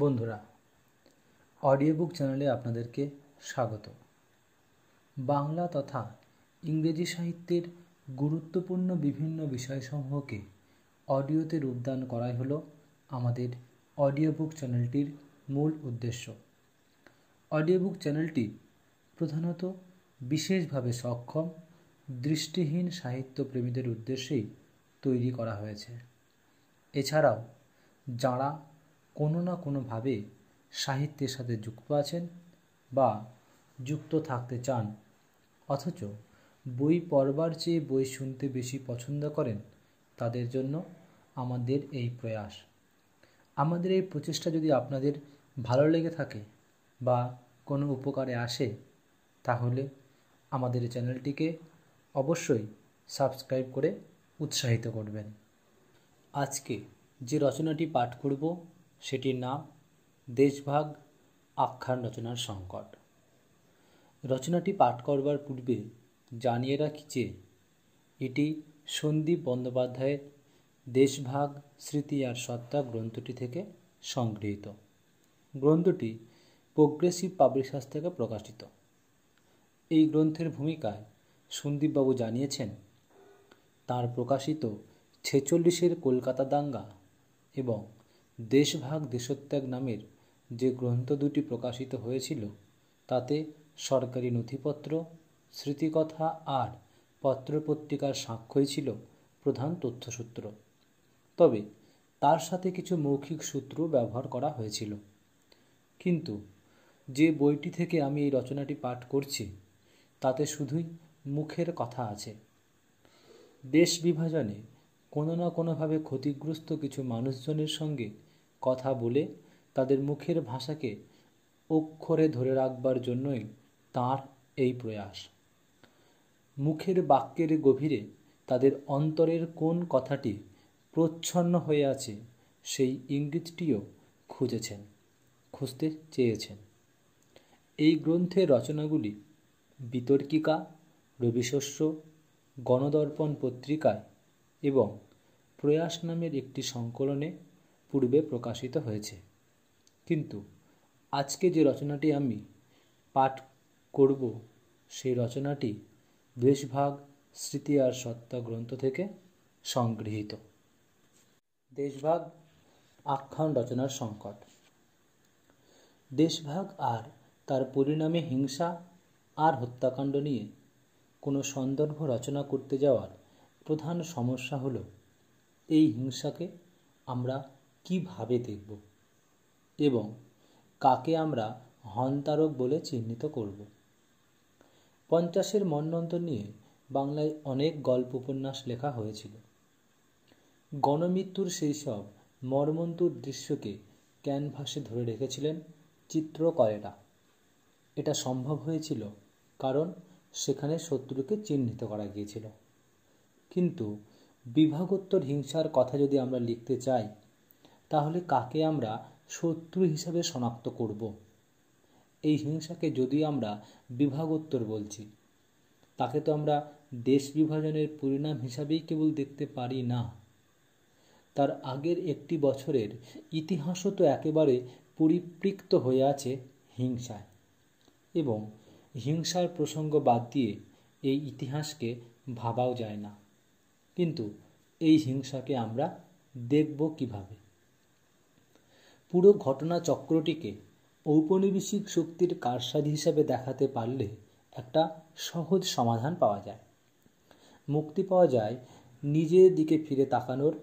বন্ধুরা audio book চ্যানেলে আপনাদেরকে স্বাগত বাংলা তথা ইংরেজি সাহিত্যের গুরুত্বপূর্ণ বিভিন্ন বিষয়সমূহকে অডিওতে রূপদান করাই হলো আমাদের অডিও বুক চ্যানেলটির মূল উদ্দেশ্য অডিও বুক চ্যানেলটি প্রধানত বিশেষভাবে সক্ষম দৃষ্টিহীন সাহিত্যপ্রেমীদের উদ্দেশ্যেই তৈরি করা হয়েছে এছাড়াও যাঁরা কোনো না কোনোভাবে সাহিত্যের সাথে যুক্ত আছেন বা যুক্ত থাকতে চান অথচ বই পড়বার চেয়ে বই শুনতে বেশি পছন্দ করেন তাদের জন্য আমাদের এই প্রয়াস আমাদের এই প্রচেষ্টা যদি আপনাদের ভালো লেগে থাকে বা কোনো উপকারে আসে তাহলে আমাদের চ্যানেলটিকে অবশ্যই সাবস্ক্রাইব করে উৎসাহিত করবেন আজকে যে রচনাটি পাঠ করব সেটির নাম দেশভাগ আখ্যান রচনার সংকট রচনাটি পাঠ করবার পূর্বে জানিয়ে রাখি যে এটি সন্দীপ বন্দ্যোপাধ্যায়ের দেশভাগ স্মৃতি আর সত্তা গ্রন্থটি থেকে সংগৃহীত গ্রন্থটি প্রোগ্রেসিভ পাবলিশার্স থেকে প্রকাশিত এই গ্রন্থের ভূমিকায় সন্দীপবাবু জানিয়েছেন তাঁর প্রকাশিত ছেচল্লিশের কলকাতা দাঙ্গা এবং দেশভাগ দেশত্যাগ নামের যে গ্রন্থ দুটি প্রকাশিত হয়েছিল তাতে সরকারি নথিপত্র স্মৃতিকথা আর পত্রপত্রিকার সাক্ষ্যই ছিল প্রধান তথ্যসূত্র তবে তার সাথে কিছু মৌখিক সূত্র ব্যবহার করা হয়েছিল কিন্তু যে বইটি থেকে আমি এই রচনাটি পাঠ করছি তাতে শুধুই মুখের কথা আছে দেশ বিভাজনে কোনো না কোনোভাবে ক্ষতিগ্রস্ত কিছু মানুষজনের সঙ্গে কথা বলে তাদের মুখের ভাষাকে অক্ষরে ধরে রাখবার জন্যই তার এই প্রয়াস মুখের বাক্যের গভীরে তাদের অন্তরের কোন কথাটি প্রচ্ছন্ন হয়ে আছে সেই ইঙ্গিতটিও খুঁজেছেন খুঁজতে চেয়েছেন এই গ্রন্থের রচনাগুলি বিতর্কিকা রবিশস্য গণদর্পণ পত্রিকায় এবং প্রয়াস নামের একটি সংকলনে পূর্বে প্রকাশিত হয়েছে কিন্তু আজকে যে রচনাটি আমি পাঠ করব সেই রচনাটি দেশভাগ স্মৃতি আর সত্তা গ্রন্থ থেকে সংগৃহীত দেশভাগ আখ্যান রচনার সংকট দেশভাগ আর তার পরিণামে হিংসা আর হত্যাকাণ্ড নিয়ে কোনো সন্দর্ভ রচনা করতে যাওয়ার প্রধান সমস্যা হলো এই হিংসাকে আমরা কিভাবে দেখব এবং কাকে আমরা হন্তারক বলে চিহ্নিত করব পঞ্চাশের মন্বন্তর নিয়ে বাংলায় অনেক গল্প উপন্যাস লেখা হয়েছিল গণমৃত্যুর সেই সব মর্মন্তুর দৃশ্যকে ক্যানভাসে ধরে রেখেছিলেন চিত্রকরেরা এটা সম্ভব হয়েছিল কারণ সেখানে শত্রুকে চিহ্নিত করা গিয়েছিল কিন্তু বিভাগোত্তর হিংসার কথা যদি আমরা লিখতে চাই তাহলে কাকে আমরা শত্রু হিসাবে শনাক্ত করব এই হিংসাকে যদি আমরা বিভাগোত্তর বলছি তাকে তো আমরা দেশ বিভাজনের পরিণাম হিসাবেই কেবল দেখতে পারি না তার আগের একটি বছরের ইতিহাসও তো একেবারে পরিপৃক্ত হয়ে আছে হিংসায় এবং হিংসার প্রসঙ্গ বাদ দিয়ে এই ইতিহাসকে ভাবাও যায় না কিন্তু এই হিংসাকে আমরা দেখব কিভাবে পুরো ঘটনা চক্রটিকে ঔপনিবেশিক শক্তির কারসাজি হিসাবে দেখাতে পারলে একটা সহজ সমাধান পাওয়া যায় মুক্তি পাওয়া যায় নিজের দিকে ফিরে তাকানোর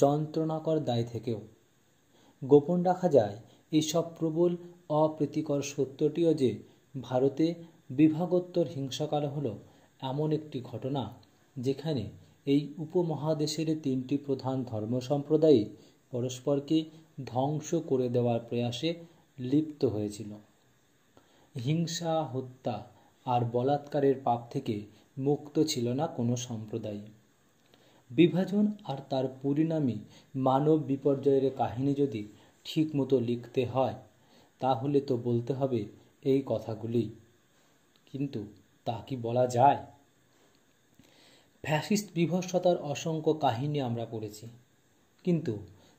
যন্ত্রণাকর দায় থেকেও গোপন রাখা যায় এইসব প্রবল অপ্রীতিকর সত্যটিও যে ভারতে বিভাগোত্তর হিংসাকাল হল এমন একটি ঘটনা যেখানে এই উপমহাদেশের তিনটি প্রধান ধর্ম সম্প্রদায় পরস্পরকে ধ্বংস করে দেওয়ার প্রয়াসে লিপ্ত হয়েছিল হিংসা হত্যা আর বলাৎকারের পাপ থেকে মুক্ত ছিল না কোনো সম্প্রদায় বিভাজন আর তার পরিণামী মানব বিপর্যয়ের কাহিনী যদি ঠিকমতো লিখতে হয় তাহলে তো বলতে হবে এই কথাগুলি কিন্তু তা কি বলা যায় ফ্যাসিস্ট বিভৎসতার অসংখ্য কাহিনী আমরা পড়েছি কিন্তু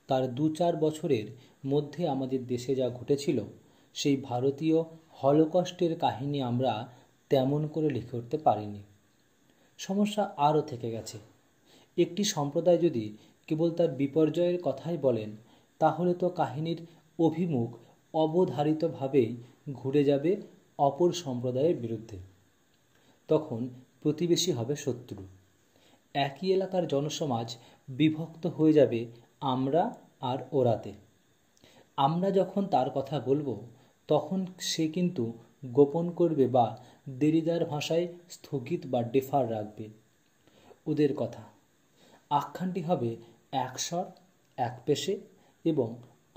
তার দু চার বছরের মধ্যে আমাদের দেশে যা ঘটেছিল সেই ভারতীয় হলকষ্টের কাহিনী আমরা তেমন করে লিখে উঠতে পারিনি সমস্যা আরও থেকে গেছে একটি সম্প্রদায় যদি কেবল তার বিপর্যয়ের কথাই বলেন তাহলে তো কাহিনীর অভিমুখ অবধারিতভাবেই ঘুরে যাবে অপর সম্প্রদায়ের বিরুদ্ধে তখন প্রতিবেশী হবে শত্রু একই এলাকার জনসমাজ বিভক্ত হয়ে যাবে আমরা আর ওরাতে আমরা যখন তার কথা বলবো তখন সে কিন্তু গোপন করবে বা দেরিদার ভাষায় স্থগিত বা ডেফার রাখবে ওদের কথা আখ্যানটি হবে একস্বর এক পেশে এবং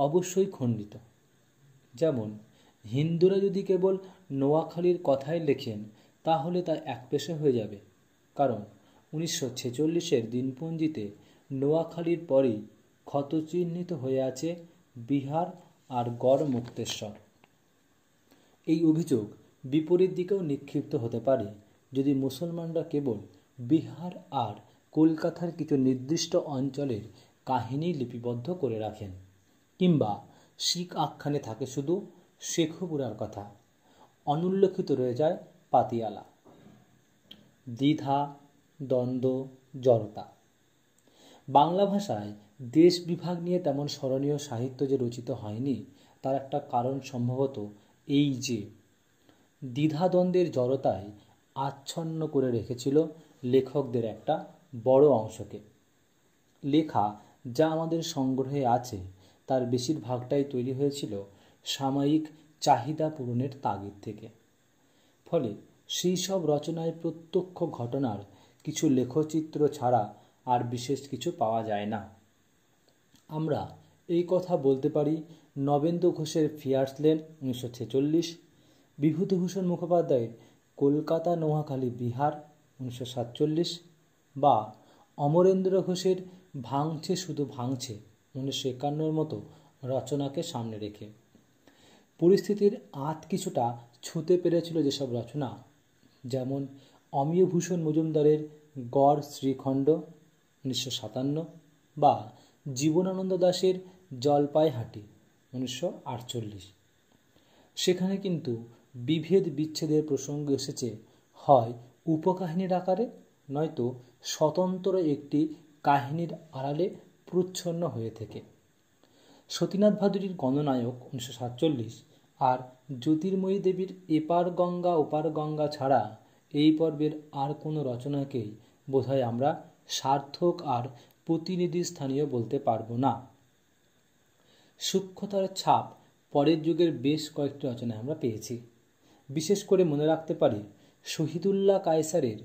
অবশ্যই খণ্ডিত যেমন হিন্দুরা যদি কেবল নোয়াখালীর কথাই লেখেন তাহলে তা এক পেশে হয়ে যাবে কারণ উনিশশো ছেচল্লিশের দিনপঞ্জিতে নোয়াখালীর পরই ক্ষতচিহ্নিত হয়ে আছে বিহার আর গড় মুক্তেশ্বর এই অভিযোগ বিপরীত দিকেও নিক্ষিপ্ত হতে পারে যদি মুসলমানরা কেবল বিহার আর কলকাতার কিছু নির্দিষ্ট অঞ্চলের কাহিনী লিপিবদ্ধ করে রাখেন কিংবা শিখ আখ্যানে থাকে শুধু শেখুপুরার কথা অনুল্লেখিত রয়ে যায় পাতিয়ালা দ্বিধা দ্বন্দ্ব জড়তা বাংলা ভাষায় দেশ বিভাগ নিয়ে তেমন স্মরণীয় সাহিত্য যে রচিত হয়নি তার একটা কারণ সম্ভবত এই যে দ্বিধাদ্বন্দ্বের জড়তায় আচ্ছন্ন করে রেখেছিল লেখকদের একটা বড় অংশকে লেখা যা আমাদের সংগ্রহে আছে তার বেশিরভাগটাই তৈরি হয়েছিল সাময়িক চাহিদা পূরণের তাগিদ থেকে ফলে সেই সব রচনায় প্রত্যক্ষ ঘটনার কিছু লেখচিত্র ছাড়া আর বিশেষ কিছু পাওয়া যায় না আমরা এই কথা বলতে পারি নবেন্দ্র ঘোষের ফিয়ার্সলেন উনিশশো ছেচল্লিশ বিভূতিভূষণ মুখোপাধ্যায়ের কলকাতা নোয়াখালী বিহার উনিশশো সাতচল্লিশ বা অমরেন্দ্র ঘোষের ভাঙছে শুধু ভাঙছে উনিশশো একান্নর মতো রচনাকে সামনে রেখে পরিস্থিতির আত কিছুটা ছুঁতে পেরেছিল যেসব রচনা যেমন অমিয়ভূষণ মজুমদারের গড় শ্রীখণ্ড উনিশশো সাতান্ন বা জীবনানন্দ দাসের জলপাইহাটি উনিশশো আটচল্লিশ সেখানে কিন্তু বিভেদ বিচ্ছেদের প্রসঙ্গ এসেছে হয় উপকাহিনীর আকারে নয়তো স্বতন্ত্র একটি কাহিনীর আড়ালে প্রচ্ছন্ন হয়ে থেকে সতীনাথ ভাদুরীর গণনায়ক উনিশশো সাতচল্লিশ আর জ্যোতির্ময়ী দেবীর এপার গঙ্গা ওপার গঙ্গা ছাড়া এই পর্বের আর কোনো রচনাকেই বোধহয় আমরা সার্থক আর প্রতিনিধি স্থানীয় বলতে পারব না সূক্ষ্মতার ছাপ পরের যুগের বেশ কয়েকটি রচনায় আমরা পেয়েছি বিশেষ করে মনে রাখতে পারি শহীদুল্লাহ কায়সারের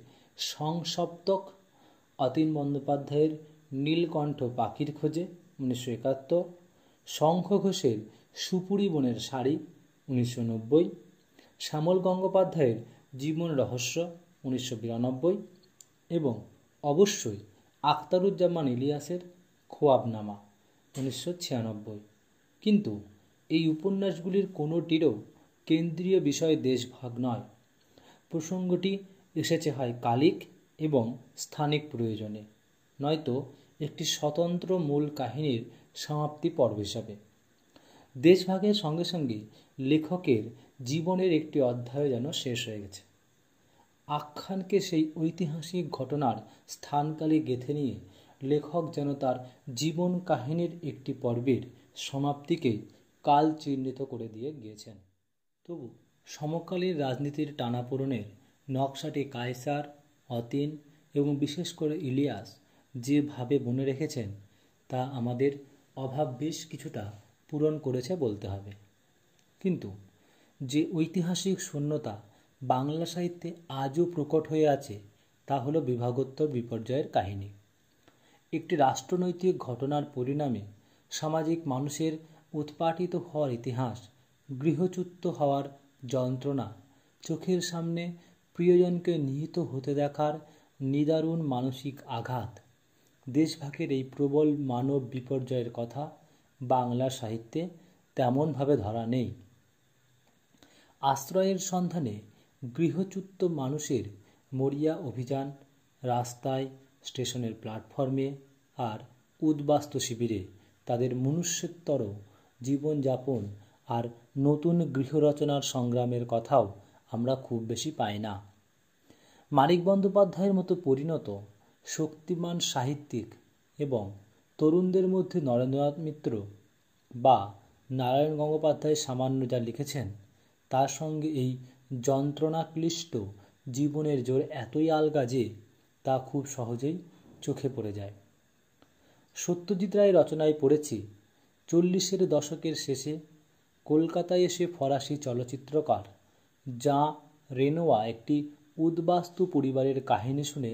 সংসপ্তক অতীন বন্দ্যোপাধ্যায়ের নীলকণ্ঠ পাখির খোঁজে উনিশশো একাত্তর শঙ্খ ঘোষের সুপুরি বনের শাড়ি উনিশশো নব্বই শ্যামল গঙ্গোপাধ্যায়ের জীবন রহস্য উনিশশো বিরানব্বই এবং অবশ্যই আখতারুজ্জামান ইলিয়াসের খোয়াবনামা উনিশশো ছিয়ানব্বই কিন্তু এই উপন্যাসগুলির কোনোটিরও কেন্দ্রীয় বিষয় দেশভাগ নয় প্রসঙ্গটি এসেছে হয় কালিক এবং স্থানিক প্রয়োজনে নয়তো একটি স্বতন্ত্র মূল কাহিনীর সমাপ্তি পর্ব হিসাবে দেশভাগের সঙ্গে সঙ্গে লেখকের জীবনের একটি অধ্যায় যেন শেষ হয়ে গেছে আখ্যানকে সেই ঐতিহাসিক ঘটনার স্থানকালে গেথে নিয়ে লেখক যেন তার জীবন কাহিনীর একটি পর্বের সমাপ্তিকে কাল চিহ্নিত করে দিয়ে গিয়েছেন তবু সমকালীন রাজনীতির টানাপোড়নের নকশাটি কায়সার অতীন এবং বিশেষ করে ইলিয়াস যেভাবে বনে রেখেছেন তা আমাদের অভাব বেশ কিছুটা পূরণ করেছে বলতে হবে কিন্তু যে ঐতিহাসিক শূন্যতা বাংলা সাহিত্যে আজও প্রকট হয়ে আছে তা হলো বিভাগোত্তর বিপর্যয়ের কাহিনী একটি রাষ্ট্রনৈতিক ঘটনার পরিণামে সামাজিক মানুষের উৎপাটিত হওয়ার ইতিহাস গৃহচ্যুত হওয়ার যন্ত্রণা চোখের সামনে প্রিয়জনকে নিহিত হতে দেখার নিদারুণ মানসিক আঘাত দেশভাগের এই প্রবল মানব বিপর্যয়ের কথা বাংলা সাহিত্যে তেমনভাবে ধরা নেই আশ্রয়ের সন্ধানে গৃহচ্যুত মানুষের মরিয়া অভিযান রাস্তায় স্টেশনের প্ল্যাটফর্মে আর উদ্বাস্ত শিবিরে তাদের মনুষ্যত্তর জীবনযাপন আর নতুন গৃহরচনার সংগ্রামের কথাও আমরা খুব বেশি পাই না মানিক বন্দ্যোপাধ্যায়ের মতো পরিণত শক্তিমান সাহিত্যিক এবং তরুণদের মধ্যে নরেন্দ্রনাথ মিত্র বা নারায়ণ গঙ্গোপাধ্যায় সামান্য যা লিখেছেন তার সঙ্গে এই যন্ত্রণাক্লিষ্ট জীবনের জোর এতই আলগা যে তা খুব সহজেই চোখে পড়ে যায় সত্যজিৎ রায় রচনায় পড়েছি চল্লিশের দশকের শেষে কলকাতায় এসে ফরাসি চলচ্চিত্রকার যা রেনোয়া একটি উদ্বাস্তু পরিবারের কাহিনী শুনে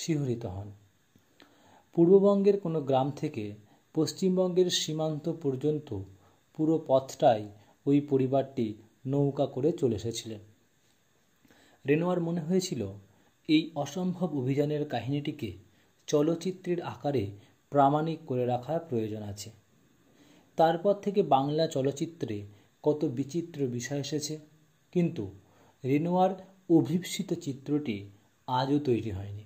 শিহরিত হন পূর্ববঙ্গের কোনো গ্রাম থেকে পশ্চিমবঙ্গের সীমান্ত পর্যন্ত পুরো পথটাই ওই পরিবারটি নৌকা করে চলে এসেছিলেন রেনোয়ার মনে হয়েছিল এই অসম্ভব অভিযানের কাহিনীটিকে চলচ্চিত্রের আকারে প্রামাণিক করে রাখার প্রয়োজন আছে তারপর থেকে বাংলা চলচ্চিত্রে কত বিচিত্র বিষয় এসেছে কিন্তু রেনোয়ার অভিপ্সিত চিত্রটি আজও তৈরি হয়নি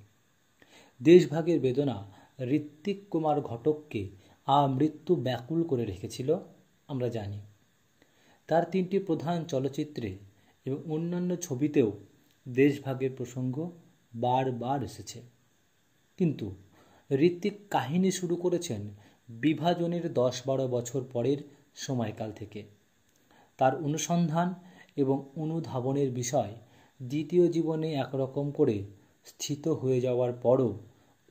দেশভাগের বেদনা ঋত্বিক কুমার ঘটককে আমৃত্যু ব্যাকুল করে রেখেছিল আমরা জানি তার তিনটি প্রধান চলচ্চিত্রে এবং অন্যান্য ছবিতেও দেশভাগের প্রসঙ্গ বারবার এসেছে কিন্তু ঋত্বিক কাহিনী শুরু করেছেন বিভাজনের দশ বারো বছর পরের সময়কাল থেকে তার অনুসন্ধান এবং অনুধাবনের বিষয় দ্বিতীয় জীবনে একরকম করে স্থিত হয়ে যাওয়ার পরও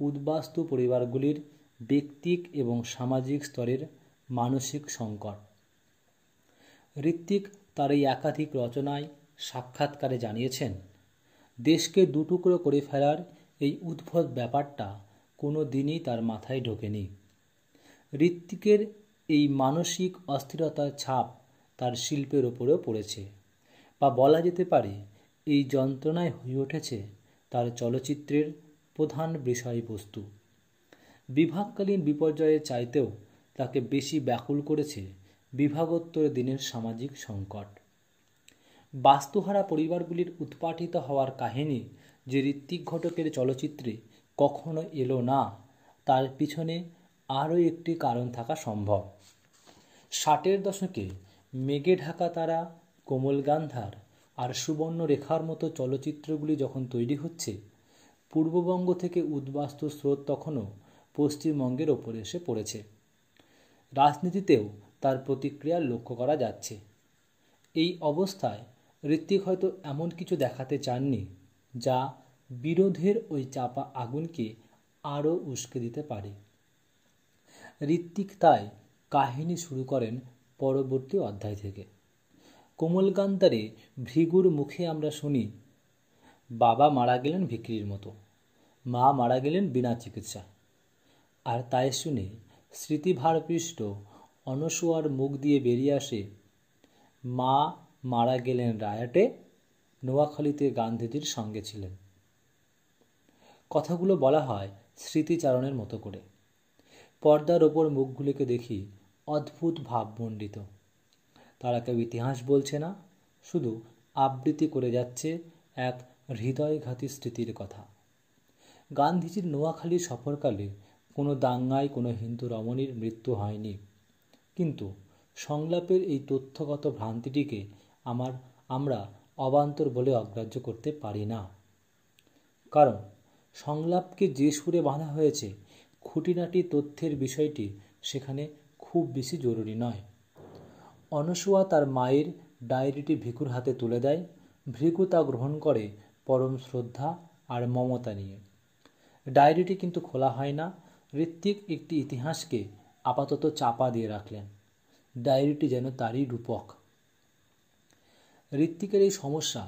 উদ্বাস্তু পরিবারগুলির ব্যক্তিক এবং সামাজিক স্তরের মানসিক সংকট ঋত্বিক তার এই একাধিক রচনায় সাক্ষাৎকারে জানিয়েছেন দেশকে দুটুকরো করে ফেলার এই উদ্ভব ব্যাপারটা কোনো দিনই তার মাথায় ঢোকেনি ঋত্বিকের এই মানসিক অস্থিরতার ছাপ তার শিল্পের ওপরেও পড়েছে বা বলা যেতে পারে এই যন্ত্রণায় হয়ে উঠেছে তার চলচ্চিত্রের প্রধান বিষয়বস্তু বিভাগকালীন বিপর্যয়ে চাইতেও তাকে বেশি ব্যাকুল করেছে বিভাগোত্তর দিনের সামাজিক সংকট বাস্তুহারা পরিবারগুলির উৎপাটিত হওয়ার কাহিনী যে ঋত্বিক ঘটকের চলচ্চিত্রে কখনো এলো না তার পিছনে আরও একটি কারণ থাকা সম্ভব ষাটের দশকে মেঘে ঢাকা তারা কোমল গান্ধার আর সুবর্ণ রেখার মতো চলচ্চিত্রগুলি যখন তৈরি হচ্ছে পূর্ববঙ্গ থেকে উদ্বাস্তু স্রোত তখনও পশ্চিমবঙ্গের ওপরে এসে পড়েছে রাজনীতিতেও তার প্রতিক্রিয়া লক্ষ্য করা যাচ্ছে এই অবস্থায় ঋত্বিক হয়তো এমন কিছু দেখাতে চাননি যা বিরোধের ওই চাপা আগুনকে আরও উস্কে দিতে পারে ঋত্বিক তাই কাহিনী শুরু করেন পরবর্তী অধ্যায় থেকে কোমলকান্তারে ভৃগুর মুখে আমরা শুনি বাবা মারা গেলেন ভিক্রির মতো মা মারা গেলেন বিনা চিকিৎসা আর তাই শুনে স্মৃতিভারপৃষ্ট অনসোয়ার মুখ দিয়ে বেরিয়ে আসে মা মারা গেলেন রায়াটে নোয়াখালীতে গান্ধীজির সঙ্গে ছিলেন কথাগুলো বলা হয় স্মৃতিচারণের মতো করে পর্দার ওপর মুখগুলিকে দেখি অদ্ভুত ভাবমণ্ডিত তারা কেউ ইতিহাস বলছে না শুধু আবৃত্তি করে যাচ্ছে এক হৃদয়ঘাতী স্মৃতির কথা গান্ধীজির নোয়াখালী সফরকালে কোনো দাঙ্গায় কোনো হিন্দু রমণীর মৃত্যু হয়নি কিন্তু সংলাপের এই তথ্যগত ভ্রান্তিটিকে আমার আমরা অবান্তর বলে অগ্রাহ্য করতে পারি না কারণ সংলাপকে যে সুরে বাঁধা হয়েছে খুঁটিনাটি তথ্যের বিষয়টি সেখানে খুব বেশি জরুরি নয় অনসুয়া তার মায়ের ডায়েরিটি ভিকুর হাতে তুলে দেয় ভৃকু তা গ্রহণ করে পরম শ্রদ্ধা আর মমতা নিয়ে ডায়েরিটি কিন্তু খোলা হয় না ঋত্বিক একটি ইতিহাসকে আপাতত চাপা দিয়ে রাখলেন ডায়েরিটি যেন তারই রূপক ঋত্বিকের এই সমস্যা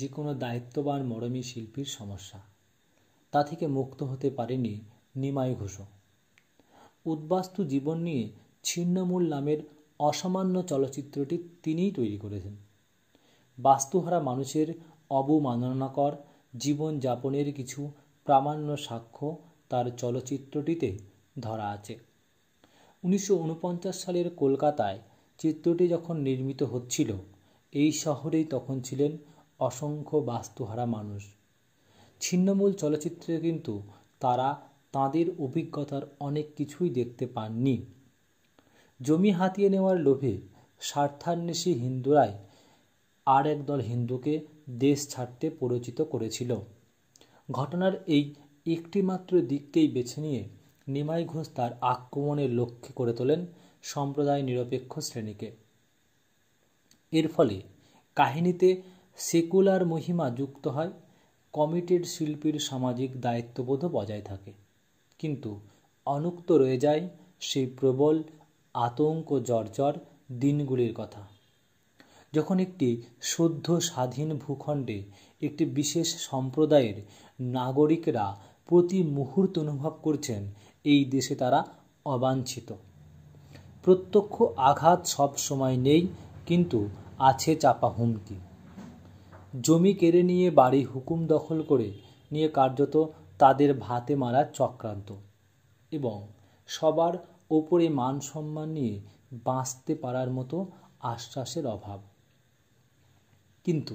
যে কোনো দায়িত্ববান মরমী শিল্পীর সমস্যা তা থেকে মুক্ত হতে পারেনি নিমাই ঘোষ উদ্বাস্তু জীবন নিয়ে ছিন্নমূল নামের অসামান্য চলচ্চিত্রটি তিনিই তৈরি করেছেন বাস্তুহারা মানুষের অবমাননাকর জীবনযাপনের কিছু প্রামাণ্য সাক্ষ্য তার চলচ্চিত্রটিতে ধরা আছে উনিশশো সালের কলকাতায় চিত্রটি যখন নির্মিত হচ্ছিল এই শহরেই তখন ছিলেন অসংখ্য বাস্তুহারা মানুষ ছিন্নমূল চলচ্চিত্রে কিন্তু তারা তাদের অভিজ্ঞতার অনেক কিছুই দেখতে পাননি জমি হাতিয়ে নেওয়ার লোভে স্বার্থান্বেষী হিন্দুরাই আর একদল হিন্দুকে দেশ ছাড়তে পরিচিত করেছিল ঘটনার এই একটিমাত্র দিককেই বেছে নিয়ে নিমাই ঘোষ তার আক্রমণের লক্ষ্যে করে তোলেন সম্প্রদায় নিরপেক্ষ শ্রেণীকে এর ফলে কাহিনীতে সেকুলার মহিমা যুক্ত হয় কমিটেড শিল্পীর সামাজিক দায়িত্ববোধও বজায় থাকে কিন্তু অনুক্ত রয়ে যায় সেই প্রবল আতঙ্ক জর্জর দিনগুলির কথা যখন একটি শুদ্ধ স্বাধীন ভূখণ্ডে একটি বিশেষ সম্প্রদায়ের নাগরিকরা প্রতি মুহূর্ত অনুভব করছেন এই দেশে তারা অবাঞ্ছিত প্রত্যক্ষ আঘাত সব সময় নেই কিন্তু আছে চাপা হুমকি জমি কেড়ে নিয়ে বাড়ি হুকুম দখল করে নিয়ে কার্যত তাদের ভাতে মারা চক্রান্ত এবং সবার ওপরে মান সম্মান নিয়ে বাঁচতে পারার মতো আশ্বাসের অভাব কিন্তু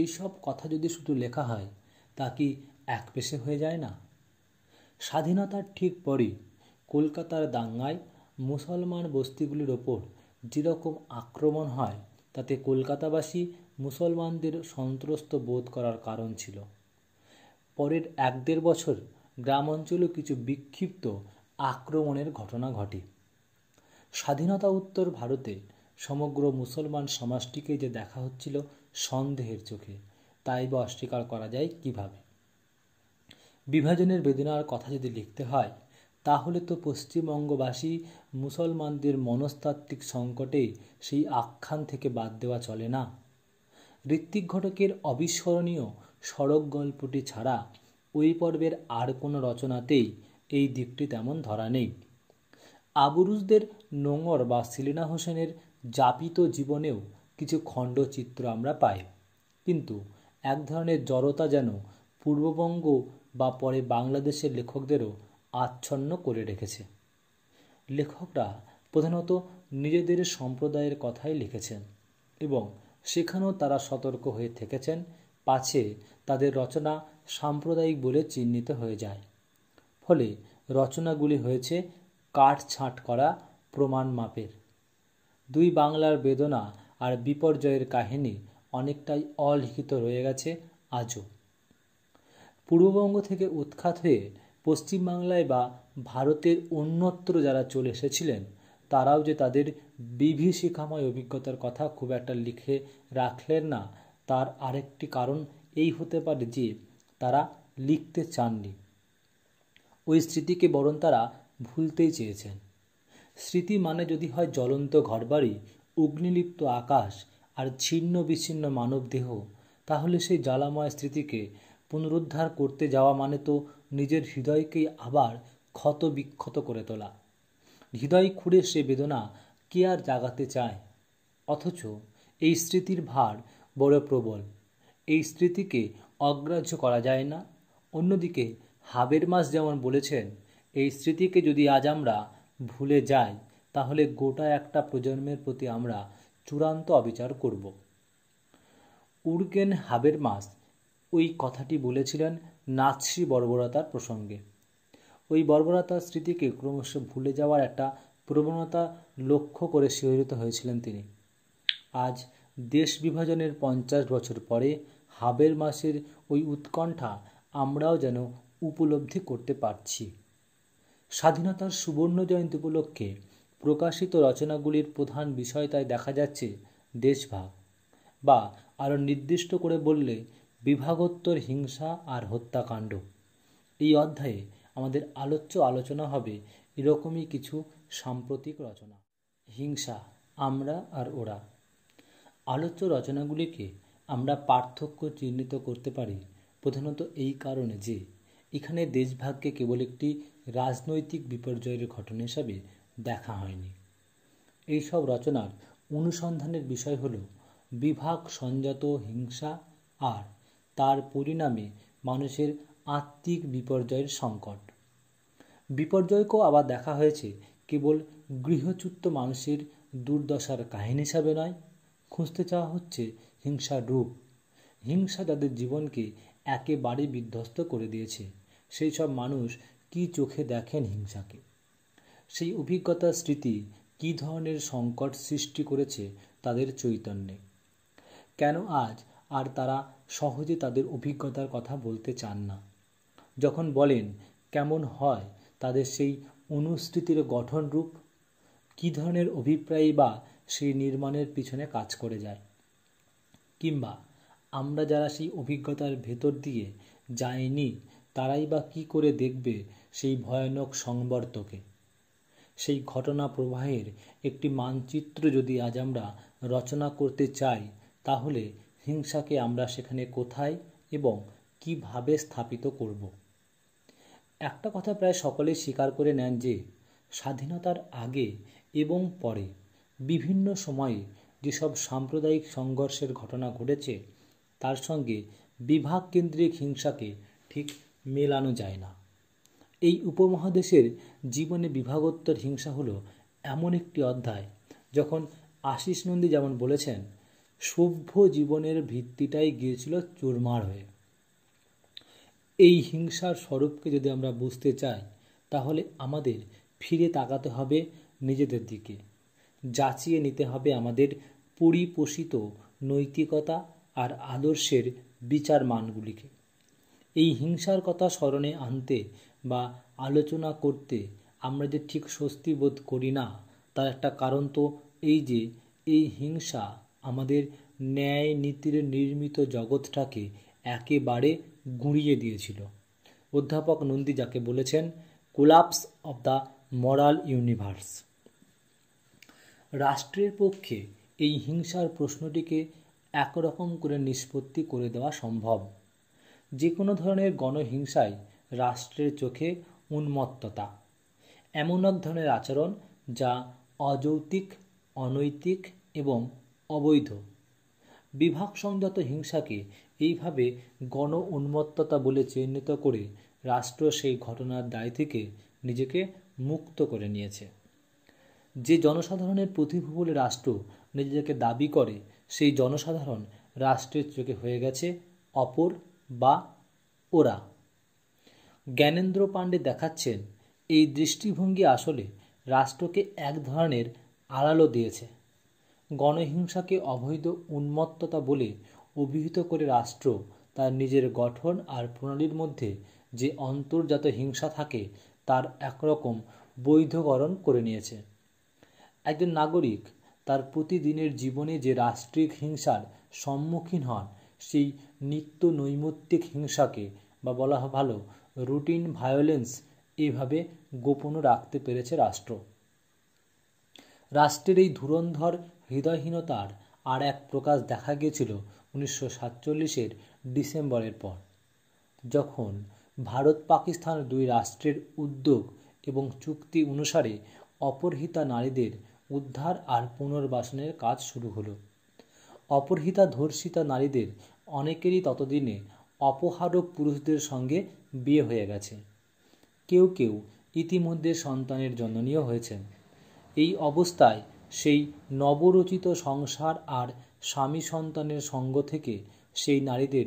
এইসব কথা যদি শুধু লেখা হয় তা কি এক পেশে হয়ে যায় না স্বাধীনতার ঠিক পরই কলকাতার দাঙ্গায় মুসলমান বস্তিগুলির ওপর যেরকম আক্রমণ হয় তাতে কলকাতাবাসী মুসলমানদের সন্ত্রস্ত বোধ করার কারণ ছিল পরের এক দেড় বছর গ্রামাঞ্চলেও কিছু বিক্ষিপ্ত আক্রমণের ঘটনা ঘটে স্বাধীনতা উত্তর ভারতে সমগ্র মুসলমান সমাজটিকে যে দেখা হচ্ছিল সন্দেহের চোখে তাই বা অস্বীকার করা যায় কিভাবে বিভাজনের বেদনার কথা যদি লিখতে হয় তাহলে তো পশ্চিমবঙ্গবাসী মুসলমানদের মনস্তাত্ত্বিক সংকটে সেই আখ্যান থেকে বাদ দেওয়া চলে না ঋত্বিক ঘটকের অবিস্মরণীয় সড়ক গল্পটি ছাড়া ওই পর্বের আর কোনো রচনাতেই এই দিকটি তেমন ধরা নেই আবুরুজদের নোঙর বা সেলিনা হোসেনের যাপিত জীবনেও কিছু খণ্ডচিত্র আমরা পাই কিন্তু এক ধরনের জড়তা যেন পূর্ববঙ্গ বা পরে বাংলাদেশের লেখকদেরও আচ্ছন্ন করে রেখেছে লেখকরা প্রধানত নিজেদের সম্প্রদায়ের কথাই লিখেছেন এবং সেখানেও তারা সতর্ক হয়ে থেকেছেন পাছে তাদের রচনা সাম্প্রদায়িক বলে চিহ্নিত হয়ে যায় ফলে রচনাগুলি হয়েছে ছাঁট করা প্রমাণ মাপের দুই বাংলার বেদনা আর বিপর্যয়ের কাহিনী অনেকটাই অলিখিত রয়ে গেছে আজও পূর্ববঙ্গ থেকে উৎখাত হয়ে পশ্চিমবাংলায় বা ভারতের অন্যত্র যারা চলে এসেছিলেন তারাও যে তাদের বিভীষিকাময় অভিজ্ঞতার কথা খুব একটা লিখে রাখলেন না তার আরেকটি কারণ এই হতে পারে যে তারা লিখতে চাননি ওই স্মৃতিকে বরং তারা ভুলতেই চেয়েছেন স্মৃতি মানে যদি হয় জ্বলন্ত ঘরবাড়ি অগ্নিলিপ্ত আকাশ আর ছিন্ন বিচ্ছিন্ন মানবদেহ তাহলে সেই জ্বালাময় স্মৃতিকে পুনরুদ্ধার করতে যাওয়া মানে তো নিজের হৃদয়কেই আবার ক্ষত বিক্ষত করে তোলা হৃদয় খুঁড়ে সে বেদনা কে আর জাগাতে চায় অথচ এই স্মৃতির ভার বড় প্রবল এই স্মৃতিকে অগ্রাহ্য করা যায় না অন্যদিকে হাবেরমাস যেমন বলেছেন এই স্মৃতিকে যদি আজ আমরা ভুলে যাই তাহলে গোটা একটা প্রজন্মের প্রতি আমরা চূড়ান্ত অবিচার করব উর্গেন হাবেরমাস ওই কথাটি বলেছিলেন নাৎসি বর্বরতার প্রসঙ্গে ওই বর্বরতার স্মৃতিকে ক্রমশ ভুলে যাওয়ার একটা প্রবণতা লক্ষ্য করে শিহরিত হয়েছিলেন তিনি আজ দেশ বিভাজনের পঞ্চাশ বছর পরে হাবের মাসের ওই উৎকণ্ঠা আমরাও যেন উপলব্ধি করতে পারছি স্বাধীনতার সুবর্ণ জয়ন্তী উপলক্ষে প্রকাশিত রচনাগুলির প্রধান বিষয়তায় দেখা যাচ্ছে দেশভাগ বা আরও নির্দিষ্ট করে বললে বিভাগোত্তর হিংসা আর হত্যাকাণ্ড এই অধ্যায়ে আমাদের আলোচ্য আলোচনা হবে এরকমই কিছু সাম্প্রতিক রচনা হিংসা আমরা আর ওরা আলোচ্য রচনাগুলিকে আমরা পার্থক্য চিহ্নিত করতে পারি প্রধানত এই কারণে যে এখানে দেশভাগকে কেবল একটি রাজনৈতিক বিপর্যয়ের ঘটনা হিসাবে দেখা হয়নি এইসব রচনার অনুসন্ধানের বিষয় হল বিভাগ সঞ্জাত হিংসা আর তার পরিণামে মানুষের আত্মিক বিপর্যয়ের সংকট বিপর্যয়কেও আবার দেখা হয়েছে কেবল গৃহচ্যুত মানুষের দুর্দশার কাহিনী হিসাবে নয় খুঁজতে চাওয়া হচ্ছে হিংসার রূপ হিংসা তাদের জীবনকে একেবারে বিধ্বস্ত করে দিয়েছে সেই সব মানুষ কি চোখে দেখেন হিংসাকে সেই অভিজ্ঞতা স্মৃতি কি ধরনের সংকট সৃষ্টি করেছে তাদের চৈতন্যে কেন আজ আর তারা সহজে তাদের অভিজ্ঞতার কথা বলতে চান না যখন বলেন কেমন হয় তাদের সেই অনুস্মৃতির গঠন রূপ কী ধরনের অভিপ্রায় বা সেই নির্মাণের পিছনে কাজ করে যায় কিংবা আমরা যারা সেই অভিজ্ঞতার ভেতর দিয়ে যাইনি তারাই বা কী করে দেখবে সেই ভয়ানক সংবর্তকে সেই ঘটনা প্রবাহের একটি মানচিত্র যদি আজ আমরা রচনা করতে চাই তাহলে হিংসাকে আমরা সেখানে কোথায় এবং কিভাবে স্থাপিত করব একটা কথা প্রায় সকলেই স্বীকার করে নেন যে স্বাধীনতার আগে এবং পরে বিভিন্ন সময়ে যেসব সাম্প্রদায়িক সংঘর্ষের ঘটনা ঘটেছে তার সঙ্গে বিভাগ কেন্দ্রিক হিংসাকে ঠিক মেলানো যায় না এই উপমহাদেশের জীবনে বিভাগোত্তর হিংসা হলো এমন একটি অধ্যায় যখন আশিস নন্দী যেমন বলেছেন সভ্য জীবনের ভিত্তিটাই গিয়েছিল চুরমার হয়ে এই হিংসার স্বরূপকে যদি আমরা বুঝতে চাই তাহলে আমাদের ফিরে তাকাতে হবে নিজেদের দিকে যাচিয়ে নিতে হবে আমাদের পরিপোষিত নৈতিকতা আর আদর্শের বিচার মানগুলিকে এই হিংসার কথা স্মরণে আনতে বা আলোচনা করতে আমরা যে ঠিক স্বস্তি বোধ করি না তার একটা কারণ তো এই যে এই হিংসা আমাদের ন্যায় নীতির নির্মিত জগৎটাকে একেবারে গুঁড়িয়ে দিয়েছিল অধ্যাপক নন্দী যাকে বলেছেন collapse of the moral universe রাষ্ট্রের পক্ষে এই হিংসার প্রশ্নটিকে একরকম করে নিষ্পত্তি করে দেওয়া সম্ভব যে কোনো ধরনের গণহিংসাই রাষ্ট্রের চোখে উন্মত্ততা এমন এক ধরনের আচরণ যা অযৌতিক অনৈতিক এবং অবৈধ বিভাগ সংযত হিংসাকে এইভাবে গণ উন্মত্ততা বলে চিহ্নিত করে রাষ্ট্র সেই ঘটনার দায় থেকে নিজেকে মুক্ত করে নিয়েছে যে জনসাধারণের প্রতিভু বলে রাষ্ট্র নিজেকে দাবি করে সেই জনসাধারণ রাষ্ট্রের চোখে হয়ে গেছে অপর বা ওরা জ্ঞানেন্দ্র পাণ্ডে দেখাচ্ছেন এই দৃষ্টিভঙ্গি আসলে রাষ্ট্রকে এক ধরনের আড়ালো দিয়েছে গণহিংসাকে অবৈধ উন্মত্ততা বলে অভিহিত করে রাষ্ট্র তার নিজের গঠন আর প্রণালীর মধ্যে যে অন্তর্জাত হিংসা থাকে তার একরকম বৈধকরণ করে নিয়েছে একজন নাগরিক তার প্রতিদিনের জীবনে যে রাষ্ট্রিক হিংসার সম্মুখীন হন সেই নিত্য নৈমিত্তিক হিংসাকে বা বলা ভালো রুটিন ভায়োলেন্স এভাবে গোপন রাখতে পেরেছে রাষ্ট্র রাষ্ট্রের এই ধুরন্ধর হৃদয়হীনতার আর এক প্রকাশ দেখা গিয়েছিল উনিশশো সাতচল্লিশের ডিসেম্বরের পর যখন ভারত পাকিস্তান দুই রাষ্ট্রের উদ্যোগ এবং চুক্তি অনুসারে অপরহিতা নারীদের উদ্ধার আর পুনর্বাসনের কাজ শুরু হলো অপরহিতা ধর্ষিতা নারীদের অনেকেরই ততদিনে অপহারক পুরুষদের সঙ্গে বিয়ে হয়ে গেছে কেউ কেউ ইতিমধ্যে সন্তানের জননীয় হয়েছেন এই অবস্থায় সেই নবরচিত সংসার আর স্বামী সন্তানের সঙ্গ থেকে সেই নারীদের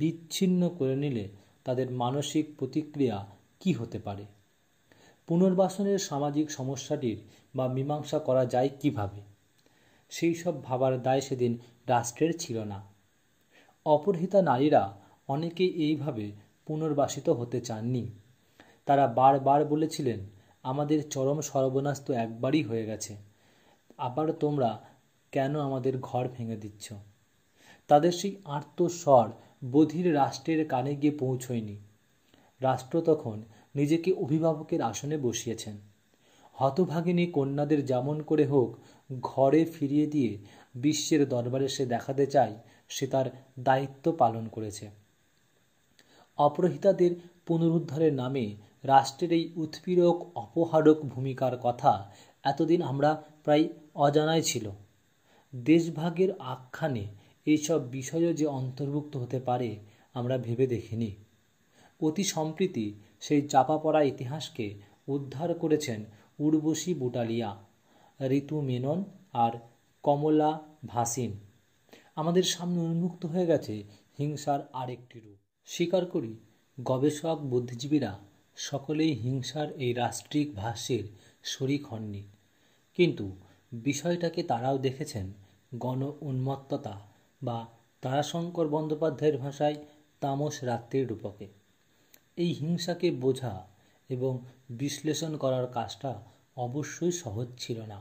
বিচ্ছিন্ন করে নিলে তাদের মানসিক প্রতিক্রিয়া কি হতে পারে পুনর্বাসনের সামাজিক সমস্যাটির বা মীমাংসা করা যায় কিভাবে সেই সব ভাবার দায় সেদিন রাষ্ট্রের ছিল না অপরহিতা নারীরা অনেকে এইভাবে পুনর্বাসিত হতে চাননি তারা বারবার বলেছিলেন আমাদের চরম সর্বনাশ তো একবারই হয়ে গেছে আবার তোমরা কেন আমাদের ঘর ভেঙে দিচ্ছ তাদের সেই আত্মস্বর বধির রাষ্ট্রের কানে গিয়ে পৌঁছয়নি রাষ্ট্র তখন নিজেকে অভিভাবকের আসনে বসিয়েছেন হতভাগিনী কন্যাদের যেমন করে হোক ঘরে ফিরিয়ে দিয়ে বিশ্বের দরবারে সে দেখাতে চায় সে তার দায়িত্ব পালন করেছে অপরাহিতাদের পুনরুদ্ধারের নামে রাষ্ট্রের এই উৎপীড়ক অপহারক ভূমিকার কথা এতদিন আমরা প্রায় অজানায় ছিল দেশভাগের আখ্যানে এইসব বিষয়ও যে অন্তর্ভুক্ত হতে পারে আমরা ভেবে দেখিনি অতি সম্প্রীতি সেই চাপা পড়া ইতিহাসকে উদ্ধার করেছেন উর্বশী বুটালিয়া ঋতু মেনন আর কমলা ভাসিন আমাদের সামনে উন্মুক্ত হয়ে গেছে হিংসার আরেকটি রূপ স্বীকার করি গবেষক বুদ্ধিজীবীরা সকলেই হিংসার এই রাষ্ট্রিক ভাষ্যের শরিক হননি কিন্তু বিষয়টাকে তারাও দেখেছেন গণ উন্মত্ততা বা তারাশঙ্কর বন্দ্যোপাধ্যায়ের ভাষায় তামস রাত্রির রূপকে এই হিংসাকে বোঝা এবং বিশ্লেষণ করার কাজটা অবশ্যই সহজ ছিল না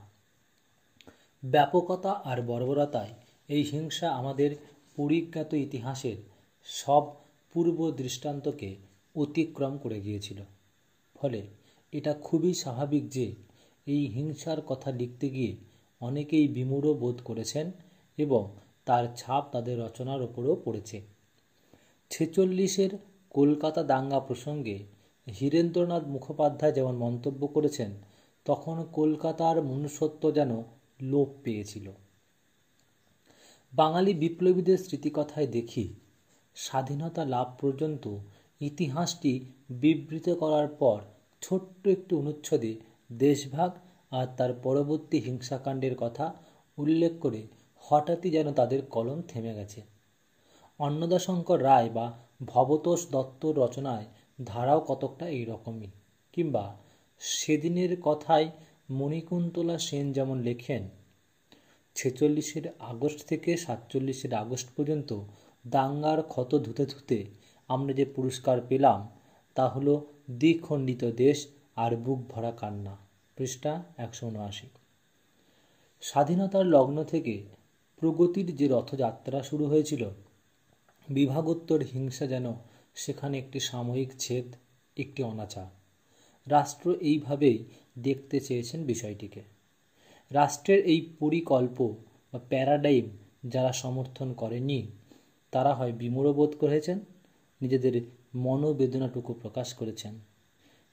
ব্যাপকতা আর বর্বরতায় এই হিংসা আমাদের পরিজ্ঞাত ইতিহাসের সব পূর্ব দৃষ্টান্তকে অতিক্রম করে গিয়েছিল ফলে এটা খুবই স্বাভাবিক যে এই হিংসার কথা লিখতে গিয়ে অনেকেই বিমূঢ় বোধ করেছেন এবং তার ছাপ তাদের রচনার ওপরেও পড়েছে ছেচল্লিশের কলকাতা দাঙ্গা প্রসঙ্গে হীরেন্দ্রনাথ মুখোপাধ্যায় যেমন মন্তব্য করেছেন তখন কলকাতার মনুষ্যত্ব যেন লোপ পেয়েছিল বাঙালি বিপ্লবীদের স্মৃতিকথায় দেখি স্বাধীনতা লাভ পর্যন্ত ইতিহাসটি বিবৃত করার পর ছোট্ট একটি অনুচ্ছেদে দেশভাগ আর তার পরবর্তী হিংসাকাণ্ডের কথা উল্লেখ করে হঠাৎই যেন তাদের কলম থেমে গেছে অন্নদাশঙ্কর রায় বা ভবতোষ দত্তর রচনায় ধারাও কতকটা এই রকমই কিংবা সেদিনের কথায় মণিকুন্তলা সেন যেমন লেখেন ছেচল্লিশের আগস্ট থেকে সাতচল্লিশের আগস্ট পর্যন্ত দাঙ্গার ক্ষত ধুতে ধুতে আমরা যে পুরস্কার পেলাম তা হলো দ্বিখণ্ডিত দেশ আর বুক ভরা কান্না পৃষ্ঠা একশো উনআশি স্বাধীনতার লগ্ন থেকে প্রগতির যে রথযাত্রা শুরু হয়েছিল বিভাগোত্তর হিংসা যেন সেখানে একটি সাময়িক ছেদ একটি অনাচার রাষ্ট্র এইভাবেই দেখতে চেয়েছেন বিষয়টিকে রাষ্ট্রের এই পরিকল্প বা প্যারাডাইম যারা সমর্থন করেনি তারা হয় বিমূঢ়বোধ করেছেন নিজেদের মনোবেদনাটুকু প্রকাশ করেছেন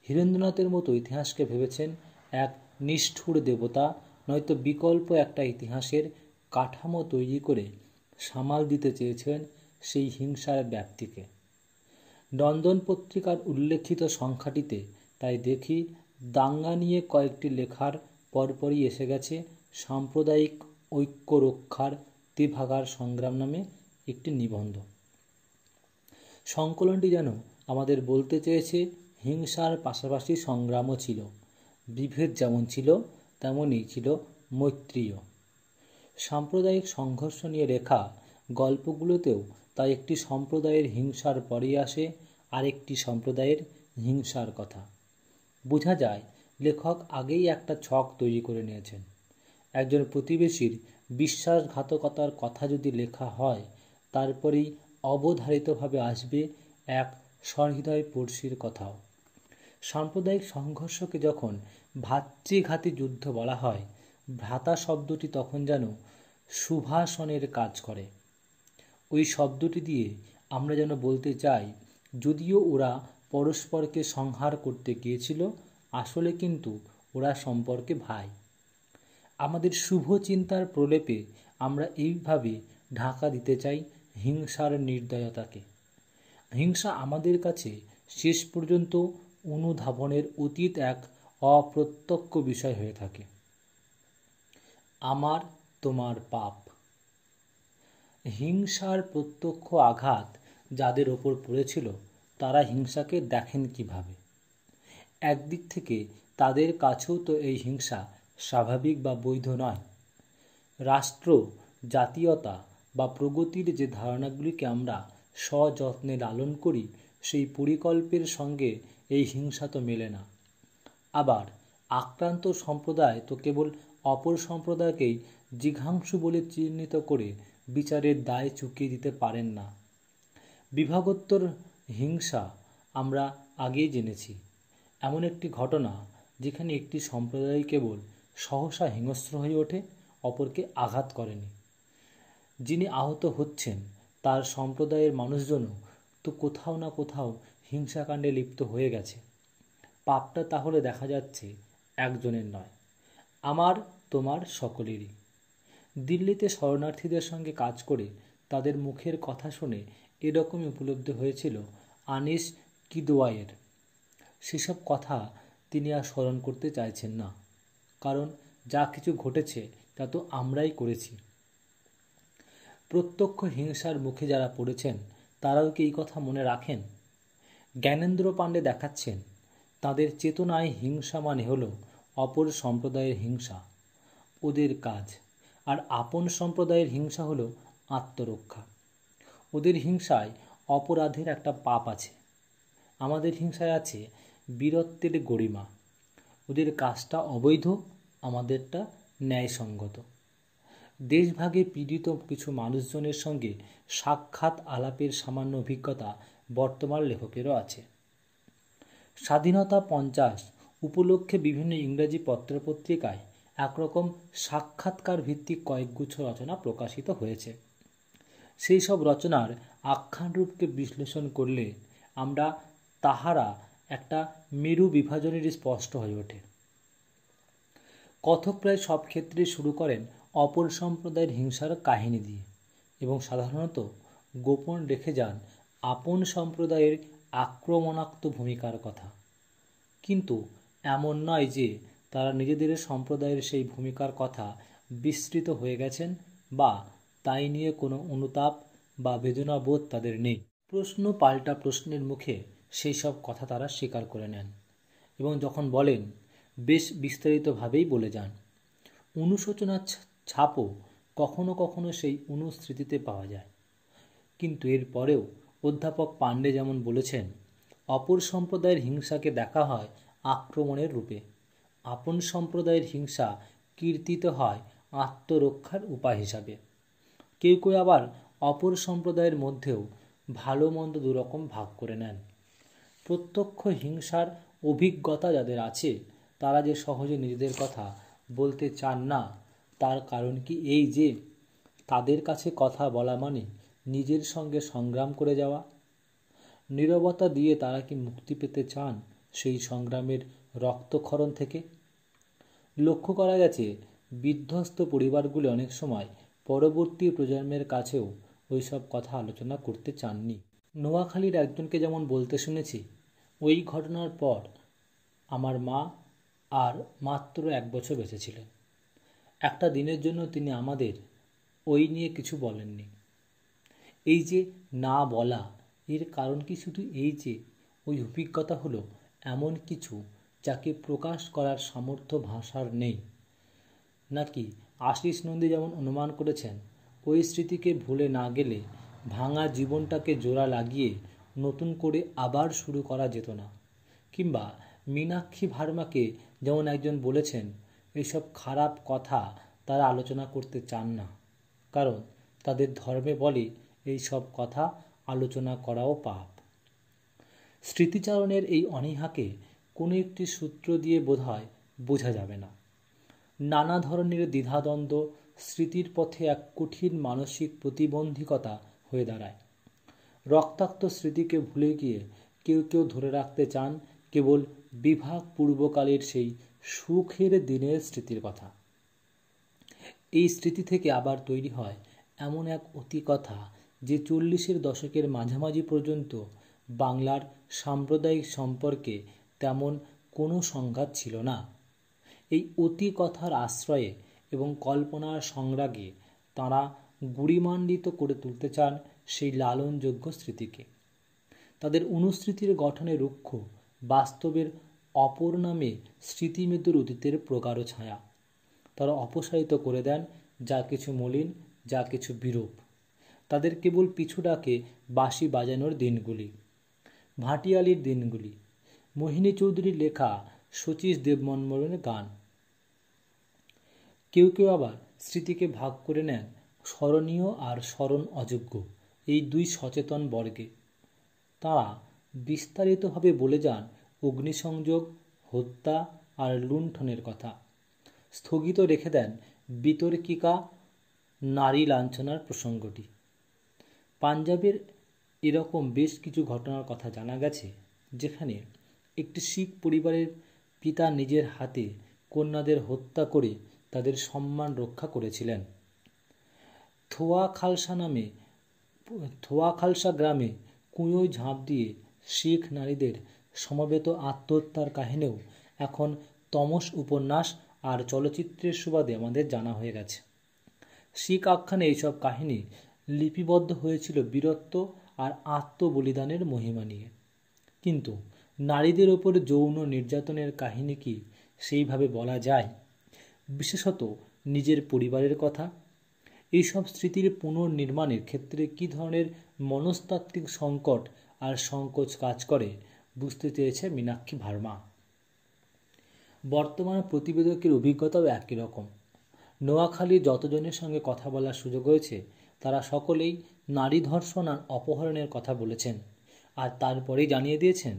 হীরেন্দ্রনাথের মতো ইতিহাসকে ভেবেছেন এক নিষ্ঠুর দেবতা নয়তো বিকল্প একটা ইতিহাসের কাঠামো তৈরি করে সামাল দিতে চেয়েছেন সেই হিংসার ব্যাপ্তিকে নন্দন পত্রিকার উল্লেখিত সংখ্যাটিতে তাই দেখি দাঙ্গা নিয়ে কয়েকটি লেখার পরপরই এসে গেছে সাম্প্রদায়িক ঐক্য রক্ষার ত্রিভাগার সংগ্রাম নামে একটি নিবন্ধ সংকলনটি যেন আমাদের বলতে চেয়েছে হিংসার পাশাপাশি সংগ্রামও ছিল বিভেদ যেমন ছিল তেমনই ছিল মৈত্রীয় সাম্প্রদায়িক সংঘর্ষ নিয়ে লেখা গল্পগুলোতেও তাই একটি সম্প্রদায়ের হিংসার পরেই আসে আরেকটি সম্প্রদায়ের হিংসার কথা বোঝা যায় লেখক আগেই একটা ছক তৈরি করে নিয়েছেন একজন প্রতিবেশীর বিশ্বাসঘাতকতার কথা যদি লেখা হয় তারপরেই অবধারিতভাবে আসবে এক সহৃদয় পড়শির কথাও সাম্প্রদায়িক সংঘর্ষকে যখন ভাতৃঘাতী যুদ্ধ বলা হয় ভ্রাতা শব্দটি তখন যেন সুভাষণের কাজ করে ওই শব্দটি দিয়ে আমরা যেন বলতে চাই যদিও ওরা পরস্পরকে সংহার করতে গিয়েছিল আসলে কিন্তু ওরা সম্পর্কে ভাই আমাদের শুভ চিন্তার প্রলেপে আমরা এইভাবে ঢাকা দিতে চাই হিংসার নির্দয়তাকে হিংসা আমাদের কাছে শেষ পর্যন্ত অনুধাবনের অতীত এক অপ্রত্যক্ষ বিষয় হয়ে থাকে আমার তোমার পাপ হিংসার প্রত্যক্ষ আঘাত যাদের ওপর পড়েছিল তারা হিংসাকে দেখেন কিভাবে একদিক থেকে তাদের কাছেও তো এই হিংসা স্বাভাবিক বা বৈধ নয় রাষ্ট্র জাতীয়তা বা প্রগতির যে ধারণাগুলিকে আমরা সযত্নে লালন করি সেই পরিকল্পের সঙ্গে এই হিংসা তো মেলে না আবার আক্রান্ত সম্প্রদায় তো কেবল অপর সম্প্রদায়কেই জিঘাংসু বলে চিহ্নিত করে বিচারের দায় চুকিয়ে দিতে পারেন না বিভাগোত্তর হিংসা আমরা আগেই জেনেছি এমন একটি ঘটনা যেখানে একটি সম্প্রদায় কেবল সহসা হিংস্র হয়ে ওঠে অপরকে আঘাত করেনি যিনি আহত হচ্ছেন তার সম্প্রদায়ের মানুষজনও তো কোথাও না কোথাও হিংসাকাণ্ডে লিপ্ত হয়ে গেছে পাপটা তাহলে দেখা যাচ্ছে একজনের নয় আমার তোমার সকলেরই দিল্লিতে শরণার্থীদের সঙ্গে কাজ করে তাদের মুখের কথা শুনে এরকমই উপলব্ধি হয়েছিল আনিস কিদোয়ের সেসব কথা তিনি আর স্মরণ করতে চাইছেন না কারণ যা কিছু ঘটেছে তা তো আমরাই করেছি প্রত্যক্ষ হিংসার মুখে যারা পড়েছেন তারাও কি এই কথা মনে রাখেন জ্ঞানেন্দ্র পাণ্ডে দেখাচ্ছেন তাদের চেতনায় হিংসা মানে হল অপর সম্প্রদায়ের হিংসা ওদের কাজ আর আপন সম্প্রদায়ের হিংসা হল আত্মরক্ষা ওদের হিংসায় অপরাধের একটা পাপ আছে আমাদের হিংসায় আছে বীরত্বের গরিমা ওদের কাজটা অবৈধ আমাদেরটা ন্যায়সঙ্গত দেশভাগে পীড়িত কিছু মানুষজনের সঙ্গে সাক্ষাৎ আলাপের সামান্য অভিজ্ঞতা বর্তমান লেখকেরও আছে স্বাধীনতা পঞ্চাশ উপলক্ষে বিভিন্ন ইংরাজি পত্রপত্রিকায় একরকম সাক্ষাৎকার ভিত্তিক কয়েকগুচ্ছ রচনা প্রকাশিত হয়েছে সেই সব রচনার আখ্যানরূপকে বিশ্লেষণ করলে আমরা তাহারা একটা মেরু বিভাজনের স্পষ্ট হয়ে ওঠে কথক প্রায় সব ক্ষেত্রে শুরু করেন অপর সম্প্রদায়ের হিংসার কাহিনী দিয়ে এবং সাধারণত গোপন রেখে যান আপন সম্প্রদায়ের আক্রমণাক্ত ভূমিকার কথা কিন্তু এমন নয় যে তারা নিজেদের সম্প্রদায়ের সেই ভূমিকার কথা বিস্তৃত হয়ে গেছেন বা তাই নিয়ে কোনো অনুতাপ বা বেদনাবোধ তাদের নেই প্রশ্ন পাল্টা প্রশ্নের মুখে সেই সব কথা তারা স্বীকার করে নেন এবং যখন বলেন বেশ বিস্তারিতভাবেই বলে যান অনুশোচনার ছাপও কখনো কখনো সেই অনুস্মৃতিতে পাওয়া যায় কিন্তু এর পরেও অধ্যাপক পাণ্ডে যেমন বলেছেন অপর সম্প্রদায়ের হিংসাকে দেখা হয় আক্রমণের রূপে আপন সম্প্রদায়ের হিংসা কীর্তিত হয় আত্মরক্ষার উপায় হিসাবে কেউ কেউ আবার অপর সম্প্রদায়ের মধ্যেও ভালো মন্দ দুরকম ভাগ করে নেন প্রত্যক্ষ হিংসার অভিজ্ঞতা যাদের আছে তারা যে সহজে নিজেদের কথা বলতে চান না তার কারণ কি এই যে তাদের কাছে কথা বলা মানে নিজের সঙ্গে সংগ্রাম করে যাওয়া নিরবতা দিয়ে তারা কি মুক্তি পেতে চান সেই সংগ্রামের রক্তক্ষরণ থেকে লক্ষ্য করা গেছে বিধ্বস্ত পরিবারগুলি অনেক সময় পরবর্তী প্রজন্মের কাছেও ওই সব কথা আলোচনা করতে চাননি নোয়াখালীর একজনকে যেমন বলতে শুনেছি ওই ঘটনার পর আমার মা আর মাত্র এক বছর বেঁচেছিলেন একটা দিনের জন্য তিনি আমাদের ওই নিয়ে কিছু বলেননি এই যে না বলা এর কারণ কি শুধু এই যে ওই অভিজ্ঞতা হলো এমন কিছু যাকে প্রকাশ করার সামর্থ্য ভাষার নেই নাকি আশিস নন্দী যেমন অনুমান করেছেন ওই স্মৃতিকে ভুলে না গেলে ভাঙা জীবনটাকে জোড়া লাগিয়ে নতুন করে আবার শুরু করা যেত না কিংবা মীনাক্ষী ভার্মাকে যেমন একজন বলেছেন এইসব খারাপ কথা তারা আলোচনা করতে চান না কারণ তাদের ধর্মে বলে এই সব কথা আলোচনা করাও পাপ স্মৃতিচারণের এই অনীহাকে কোনো একটি সূত্র দিয়ে বোধহয় বোঝা যাবে না নানা ধরনের দ্বিধাদ্বন্দ্ব স্মৃতির পথে এক কঠিন মানসিক প্রতিবন্ধকতা হয়ে দাঁড়ায় রক্তাক্ত স্মৃতিকে ভুলে গিয়ে কেউ কেউ ধরে রাখতে চান কেবল বিভাগ পূর্বকালের সেই সুখের দিনের স্মৃতির কথা এই স্মৃতি থেকে আবার তৈরি হয় এমন এক অতিকথা যে চল্লিশের দশকের মাঝামাঝি পর্যন্ত বাংলার সাম্প্রদায়িক সম্পর্কে তেমন কোনো সংঘাত ছিল না এই অতি কথার আশ্রয়ে এবং কল্পনার সংগ্রাগে তাঁরা গুরিমান্ডিত করে তুলতে চান সেই লালনযোগ্য স্মৃতিকে তাদের অনুস্মৃতির গঠনে রুক্ষ বাস্তবের অপর নামে স্মৃতিমেদুর অতীতের প্রগাঢ় ছায়া তারা অপসারিত করে দেন যা কিছু মলিন যা কিছু বিরূপ তাদের কেবল পিছু ডাকে বাঁশি বাজানোর দিনগুলি ভাটিয়ালির দিনগুলি মোহিনী চৌধুরীর লেখা শচীশ দেবমনমোহনের গান কেউ কেউ আবার স্মৃতিকে ভাগ করে নেন স্মরণীয় আর স্মরণ অযোগ্য এই দুই সচেতন বর্গে তারা বিস্তারিতভাবে বলে যান অগ্নিসংযোগ হত্যা আর লুণ্ঠনের কথা স্থগিত রেখে দেন বিতর্কিকা নারী লাঞ্ছনার প্রসঙ্গটি পাঞ্জাবের এরকম বেশ কিছু ঘটনার কথা জানা গেছে যেখানে একটি শিখ পরিবারের পিতা নিজের হাতে কন্যাদের হত্যা করে তাদের সম্মান রক্ষা করেছিলেন থোয়া খালসা নামে থোয়া খালসা গ্রামে কুঁয়োয় ঝাঁপ দিয়ে শিখ নারীদের সমবেত আত্মহত্যার কাহিনীও এখন তমস উপন্যাস আর চলচ্চিত্রের সুবাদে আমাদের জানা হয়ে গেছে শিখ আখ্যানে এইসব কাহিনী লিপিবদ্ধ হয়েছিল বীরত্ব আর আত্মবলিদানের মহিমা নিয়ে কিন্তু নারীদের ওপর যৌন নির্যাতনের কাহিনী কি সেইভাবে বলা যায় বিশেষত নিজের পরিবারের কথা এইসব স্মৃতির পুনর্নির্মাণের ক্ষেত্রে কী ধরনের মনস্তাত্ত্বিক সংকট আর সংকোচ কাজ করে বুঝতে চেয়েছে মীনাক্ষী ভার্মা বর্তমান প্রতিবেদকের অভিজ্ঞতাও একই রকম নোয়াখালী যতজনের সঙ্গে কথা বলার সুযোগ হয়েছে তারা সকলেই নারী ধর্ষণ আর অপহরণের কথা বলেছেন আর তারপরেই জানিয়ে দিয়েছেন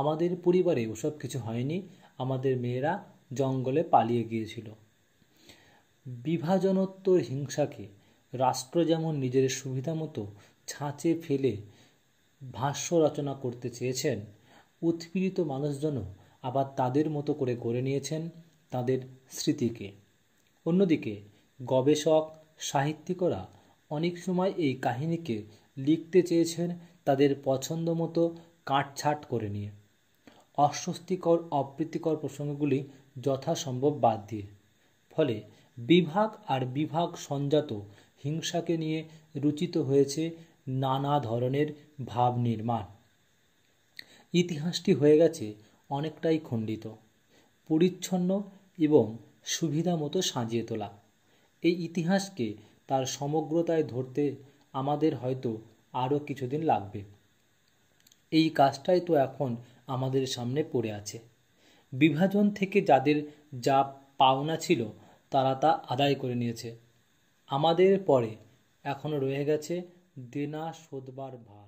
আমাদের পরিবারে ওসব কিছু হয়নি আমাদের মেয়েরা জঙ্গলে পালিয়ে গিয়েছিল বিভাজনোত্তর হিংসাকে রাষ্ট্র যেমন নিজের সুবিধা মতো ছাঁচে ফেলে ভাষ্য রচনা করতে চেয়েছেন উৎপীড়িত মানুষজনও আবার তাদের মতো করে গড়ে নিয়েছেন তাদের স্মৃতিকে অন্যদিকে গবেষক সাহিত্যিকরা অনেক সময় এই কাহিনীকে লিখতে চেয়েছেন তাদের পছন্দ মতো কাটছাট করে নিয়ে অস্বস্তিকর অপ্রীতিকর প্রসঙ্গগুলি যথাসম্ভব বাদ দিয়ে ফলে বিভাগ আর বিভাগ সঞ্জাত হিংসাকে নিয়ে রুচিত হয়েছে নানা ধরনের ভাব নির্মাণ ইতিহাসটি হয়ে গেছে অনেকটাই খণ্ডিত পরিচ্ছন্ন এবং সুবিধা মতো সাজিয়ে তোলা এই ইতিহাসকে তার সমগ্রতায় ধরতে আমাদের হয়তো আরও কিছুদিন লাগবে এই কাজটাই তো এখন আমাদের সামনে পড়ে আছে বিভাজন থেকে যাদের যা পাওনা ছিল তারা তা আদায় করে নিয়েছে আমাদের পরে এখনও রয়ে গেছে দেনা শোধবার ভার